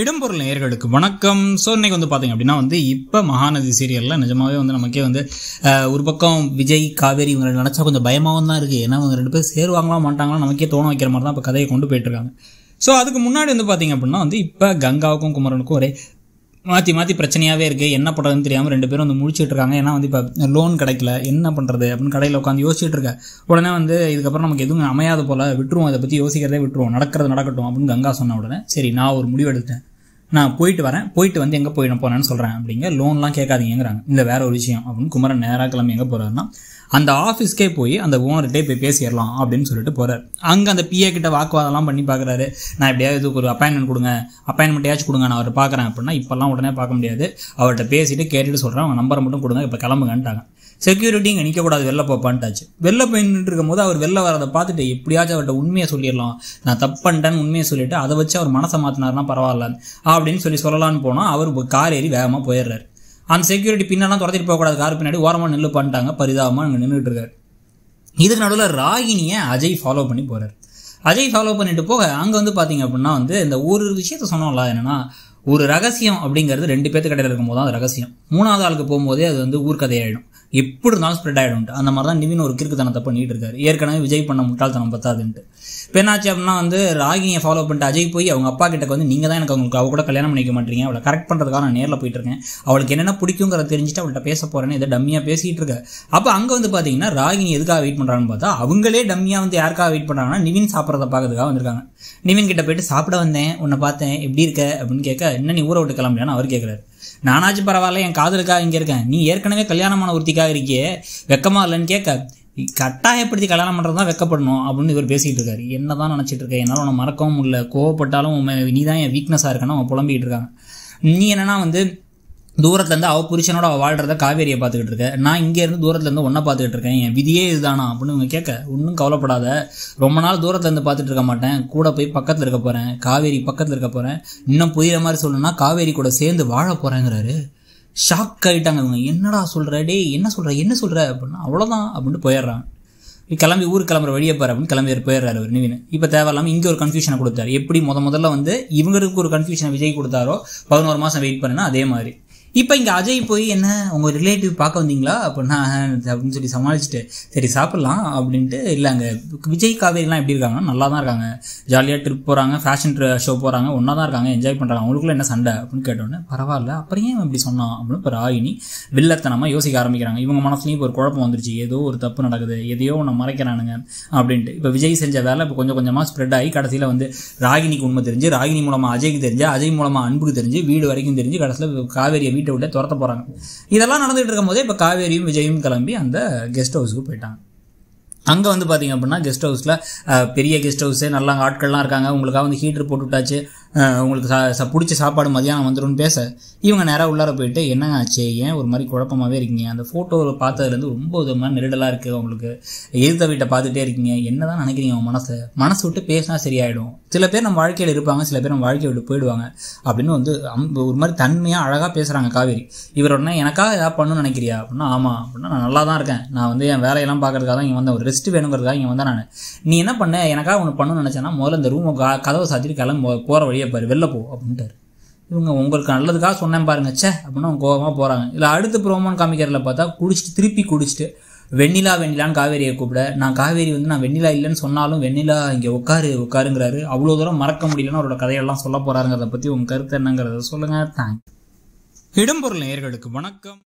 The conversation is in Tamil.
இடம்பொருள் நேயர்களுக்கு வணக்கம் ஸோ இன்னைக்கு வந்து பார்த்திங்க அப்படின்னா வந்து இப்போ மகாநதி சீரியலில் நிஜமாகவே வந்து நமக்கே வந்து ஒரு பக்கம் விஜய் காவேரி இவங்க நினச்சா கொஞ்சம் பயமாகவும் தான் இருக்குது ஏன்னா அவங்க ரெண்டு பேர் சேருவாங்களா மாட்டாங்களா நமக்கே தோண வைக்கிற மாதிரி தான் இப்போ கதையை கொண்டு போயிட்டுருக்காங்க ஸோ அதுக்கு முன்னாடி வந்து பார்த்திங்க அப்படின்னா வந்து இப்போ கங்காவுக்கும் குமரனுக்கும் ஒரே மாற்றி மாற்றி பிரச்சனையாகவே இருக்குது என்ன பண்ணுறதுன்னு தெரியாமல் ரெண்டு பேரும் வந்து முடிச்சுட்டு இருக்காங்க ஏன்னா வந்து இப்போ லோன் கிடைக்கல என்ன பண்ணுறது அப்படின்னு கடையில் உட்காந்து யோசிச்சுட்டு இருக்க உடனே வந்து இதுக்கப்புறம் நமக்கு எதுவும் அமையாது போல் விட்டுருவோம் அதை பற்றி யோசிக்கிறதே விட்டுருவோம் நடக்கிறது நடக்கட்டும் அப்படின்னு கங்கா சொன்ன உடனே சரி நான் ஒரு முடிவு எடுத்தேன் நான் போயிட்டு வரேன் போயிட்டு வந்து எங்கே போயிடும் போனேன்னு சொல்கிறேன் அப்படிங்க லோன்லாம் கேட்காதீங்கிறாங்க இந்த வேற ஒரு விஷயம் அப்படின்னு குமரன் நேராக கிளம்பி எங்கே போகிறாருன்னா அந்த ஆஃபீஸ்க்கே போய் அந்த ஓனர்கிட்டே போய் பேசிடலாம் அப்படின்னு சொல்லிட்டு போகிறார் அங்கே அந்த பிஏ கிட்ட வாக்குவாதம்லாம் பண்ணி பார்க்குறாரு நான் எப்படியாவது இதுக்கு ஒரு அப்பாயின்மெண்ட் கொடுங்க அப்பாயின்மெண்ட்டையாச்சும் கொடுங்க நான் அவர் பார்க்குறேன் அப்படின்னா இப்போல்லாம் உடனே பார்க்க முடியாது அவர்கிட்ட பேசிட்டு கேட்டுட்டு சொல்கிறேன் அவங்க நம்பரை மட்டும் கொடுங்க இப்போ கிளம்புங்கன்ட்டாங்க செக்யூரிட்டியும் நிற்கக்கூடாது வெளில போப்பான்ட்டாச்சு வெளில போய் நின்றுருக்கும் போது அவர் வெளில வரதை பார்த்துட்டு எப்படியாச்சும் அவர்கிட்ட உண்மையை சொல்லிடலாம் நான் பண்ணிட்டேன்னு உண்மையை சொல்லிட்டு அதை வச்சு அவர் மனசை மாற்றினார்னா பரவாயில்ல அப்படின்னு சொல்லி சொல்லலான்னு போனால் அவர் கார் ஏறி வேகமாக போயிடுறாரு அந்த செக்யூரிட்டி பின்னாலாம் துரத்திட்டு போகக்கூடாது கார் பின்னாடி ஓரமாக நின்று பண்ணிட்டாங்க பரிதாபமாக அங்கே நின்றுட்டு இருக்காரு இதுக்கு நடுவில் ராகினியை அஜய் ஃபாலோ பண்ணி போகிறார் அஜய் ஃபாலோ பண்ணிட்டு போக அங்கே வந்து பார்த்தீங்க அப்படின்னா வந்து இந்த ஒரு விஷயத்த சொன்னோம்ல என்னன்னா ஒரு ரகசியம் அப்படிங்கிறது ரெண்டு பேர்த்து கடையில் இருக்கும்போது தான் அது ரகசியம் மூணாவது ஆளுக்கு போகும்போதே அது வந்து ஊர்க்கதையாயிடும் எப்படி இருந்தாலும் ஸ்ப்ரெட் ஆகிடும்ட்டு அந்த மாதிரி தான் நிவின் ஒரு கிறுக்குத்தனத்தை பண்ணிட்டு இருக்காரு ஏற்கனவே விஜய் பண்ண முட்டாள்தனம் பத்தாதுன்ட்டு இப்போ என்னாச்சு அப்படின்னா வந்து ராகியை ஃபாலோ பண்ணிட்டு அஜய் போய் அவங்க அப்பா கிட்ட வந்து நீங்கள் தான் எனக்கு அவங்களுக்கு அவ கூட கல்யாணம் பண்ணிக்க மாட்டீங்க அவளை கரெக்ட் பண்ணுறதுக்காக நான் நேரில் போயிட்டு இருக்கேன் அவளுக்கு என்னென்ன பிடிக்குங்கிறத தெரிஞ்சுட்டு அவள்கிட்ட பேச போகிறேன்னு இதை டம்மியாக பேசிகிட்டு இருக்கேன் அப்போ அங்கே வந்து பார்த்தீங்கன்னா ராகினி எதுக்காக வெயிட் பண்ணுறான்னு பார்த்தா அவங்களே டம்மியாக வந்து யாருக்காக வெயிட் பண்ணுறாங்கன்னா நிவின் சாப்பிட்றத பார்க்கறதுக்காக வந்திருக்காங்க நிவின் கிட்ட போயிட்டு சாப்பிட வந்தேன் உன்னை பார்த்தேன் எப்படி இருக்க அப்படின்னு கேட்க என்ன நீ ஊரை விட்டு கிளம்புறியான்னு அவர் கேட்குறாரு நானாச்சும் பரவாயில்ல என் காதலுக்காக இங்கே இருக்கேன் நீ ஏற்கனவே கல்யாணமான ஒருத்திக்காக இருக்கியே வெக்கமாக இல்லைன்னு கேட்க கட்டாயப்படுத்தி கல்யாணம் பண்ணுறது தான் வெக்கப்படணும் அப்படின்னு இவர் பேசிகிட்டு இருக்காரு என்ன தான் நினச்சிட்டு இருக்கேன் என்னால் உன்னை மறக்கவும் இல்லை கோவப்பட்டாலும் உன் நீ தான் என் வீக்னஸாக இருக்கேன்னா அவன் புலம்பிகிட்டு இருக்காங்க நீ என்னன்னா வந்து தூரத்துலேருந்து அவள் புருஷனோட அவள் வாழ்கிறத காவேரியை பார்த்துக்கிட்டு இருக்கேன் நான் இங்கேருந்து தூரத்துலேருந்து ஒன்றை பார்த்துக்கிட்டு இருக்கேன் என் விதியே இதுதானா அப்படின்னு இவங்க கேட்க ஒன்றும் கவலைப்படாத ரொம்ப நாள் தூரத்துலேருந்து பார்த்துட்டு இருக்க மாட்டேன் கூட போய் பக்கத்தில் இருக்க போகிறேன் காவேரி பக்கத்தில் இருக்க போகிறேன் இன்னும் புரியுற மாதிரி சொல்லணும்னா காவேரி கூட சேர்ந்து வாழ போகிறேங்கிறாரு ஷாக் ஆகிட்டாங்க இவங்க என்னடா சொல்கிற டே என்ன சொல்கிற என்ன சொல்கிற அப்படின்னா அவ்வளோதான் அப்படின்னு போயிடுறான் கிளம்பி ஊருக்கு கிளம்புற வெளியே போகிற அப்படின்னு கிளம்பி போயிடுறாரு அவர் நிவின் இப்போ தேவையில்லாமல் இங்கே ஒரு கன்ஃபியூஷனை கொடுத்தாரு எப்படி முத முதல்ல வந்து இவங்களுக்கு ஒரு கன்ஃபியூஷனை விஜய் கொடுத்தாரோ பதினோரு மாதம் வெயிட் பண்ணுன்னா அதே மாதிரி இப்போ இங்கே அஜய் போய் என்ன உங்கள் ரிலேட்டிவ் பார்க்க வந்தீங்களா அப்படின்னா அப்படின்னு சொல்லி சமாளிச்சுட்டு சரி சாப்பிட்லாம் அப்படின்ட்டு இல்லை அங்கே விஜய் காவேரிலாம் எப்படி இருக்காங்க நல்லா தான் இருக்காங்க ஜாலியாக ட்ரிப் போகிறாங்க ஃபேஷன் ஷோ போகிறாங்க ஒன்றா தான் இருக்காங்க என்ஜாய் பண்ணுறாங்க அவங்களுக்குள்ள என்ன சண்டை அப்படின்னு கேட்டோன்னே பரவாயில்ல அப்புறம் ஏன் இப்படி சொன்னான் அப்படின்னு இப்போ ராகினி வில்லத்தனமாக யோசிக்க ஆரம்பிக்கிறாங்க இவங்க மனசுலையும் இப்போ ஒரு குழப்பம் வந்துருச்சு ஏதோ ஒரு தப்பு நடக்குது எதையோ ஒன்று மறைக்கிறானுங்க அப்படின்ட்டு இப்போ விஜய் செஞ்ச வேலை இப்போ கொஞ்சம் கொஞ்சமாக ஸ்ப்ரெட் ஆகி கடைசியில் வந்து ராகினிக்கு உண்மை தெரிஞ்சு ராகினி மூலமாக அஜய்க்கு தெரிஞ்சு அஜய் மூலமாக அன்புக்கு தெரிஞ்சு வீடு வரைக்கும் தெரிஞ்சு கடைசியில் காவேரியை வீட்டை விட்டு துரத்த போகிறாங்க இதெல்லாம் நடந்துகிட்டு இருக்கும் போதே இப்போ காவேரியும் விஜயும் கிளம்பி அந்த கெஸ்ட் ஹவுஸுக்கு போயிட்டாங்க அங்கே வந்து பார்த்தீங்க அப்படின்னா கெஸ்ட் ஹவுஸில் பெரிய கெஸ்ட் ஹவுஸு நல்லா ஆட்கள்லாம் இருக்காங்க உங்களுக்காக வந்து ஹீட்ரு போட்டு விட்டாச்சு உங்களுக்கு சா பிடிச்ச சாப்பாடு மதியானம் வந்துடும் பேச இவங்க நேராக உள்ளார போயிட்டு என்னங்க ஆச்சு ஏன் ஒரு மாதிரி குழப்பமாகவே இருக்கீங்க அந்த ஃபோட்டோவில் பார்த்ததுலேருந்து ரொம்ப விதமாக நெருடலாக இருக்குது உங்களுக்கு எதிர்த்த வீட்டை பார்த்துட்டே இருக்கீங்க என்ன தான் நினைக்கிறீங்க உங்கள் மனசை மனசு விட்டு பேசினா சரியாயிடும் சில பேர் நம்ம வாழ்க்கையில் இருப்பாங்க சில பேர் நம்ம வாழ்க்கையை விட்டு போயிடுவாங்க அப்படின்னு வந்து ஒரு மாதிரி தன்மையாக அழகாக பேசுகிறாங்க காவேரி இவர் உடனே எனக்காக ஏதாவது பண்ணணும்னு நினைக்கிறியா அப்படின்னா ஆமாம் அப்படின்னா நான் நல்லா தான் இருக்கேன் நான் வந்து என் வேலையெல்லாம் பார்க்கறதுக்காக தான் இங்கே வந்தேன் ஒரு ரெஸ்ட் வேணுங்கிறதுக்காக இங்கே வந்தேன் நான் நீ என்ன பண்ண எனக்காக ஒன்று பண்ணணும்னு நினச்சேன்னா முதல்ல இந்த ரூமை கதவை சாத்திட்டு கிளம்பு போகிற வழியே பாரு வெளில போ அப்படின்ட்டு இவங்க உங்களுக்கு நல்லதுக்காக சொன்னேன் பாருங்க சே அப்படின்னா அவங்க கோபமாக போகிறாங்க இல்லை அடுத்து ப்ரோமோன் காமிக்கிறதுல பார்த்தா குடிச்சிட்டு திருப்பி குடிச்சிட்டு வெண்ணிலா வெண்ணிலான்னு காவேரியை கூப்பிட நான் காவேரி வந்து நான் வெண்ணிலா இல்லைன்னு சொன்னாலும் வெண்ணிலா இங்கே உட்காரு உட்காருங்கிறாரு அவ்வளோ தூரம் மறக்க முடியலன்னு அவரோட கதையெல்லாம் சொல்ல போகிறாருங்கிறத பற்றி உங்கள் கருத்து என்னங்கிறத சொல்லுங்கள் தேங்க் இடம்பொருள் நேயர்களுக்கு வணக்கம்